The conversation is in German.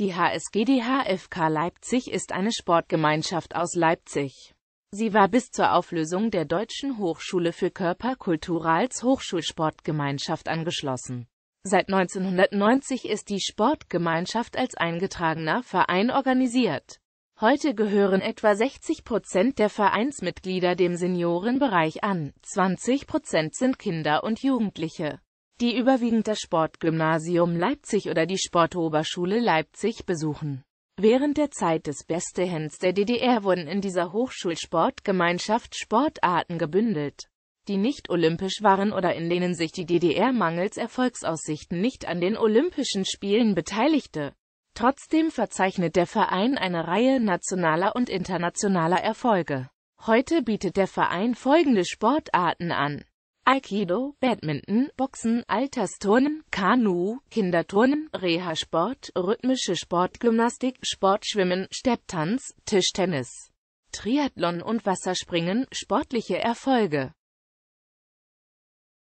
Die HSG die HFK Leipzig ist eine Sportgemeinschaft aus Leipzig. Sie war bis zur Auflösung der Deutschen Hochschule für Körperkultur als Hochschulsportgemeinschaft angeschlossen. Seit 1990 ist die Sportgemeinschaft als eingetragener Verein organisiert. Heute gehören etwa 60 Prozent der Vereinsmitglieder dem Seniorenbereich an, 20 Prozent sind Kinder und Jugendliche die überwiegend das Sportgymnasium Leipzig oder die Sportoberschule Leipzig besuchen. Während der Zeit des Bestehens der DDR wurden in dieser Hochschulsportgemeinschaft Sportarten gebündelt, die nicht olympisch waren oder in denen sich die DDR mangels Erfolgsaussichten nicht an den Olympischen Spielen beteiligte. Trotzdem verzeichnet der Verein eine Reihe nationaler und internationaler Erfolge. Heute bietet der Verein folgende Sportarten an Aikido, Badminton, Boxen, Altersturnen, Kanu, Kinderturnen, Reha-Sport, rhythmische Sportgymnastik, Sportschwimmen, Stepptanz, Tischtennis, Triathlon und Wasserspringen, sportliche Erfolge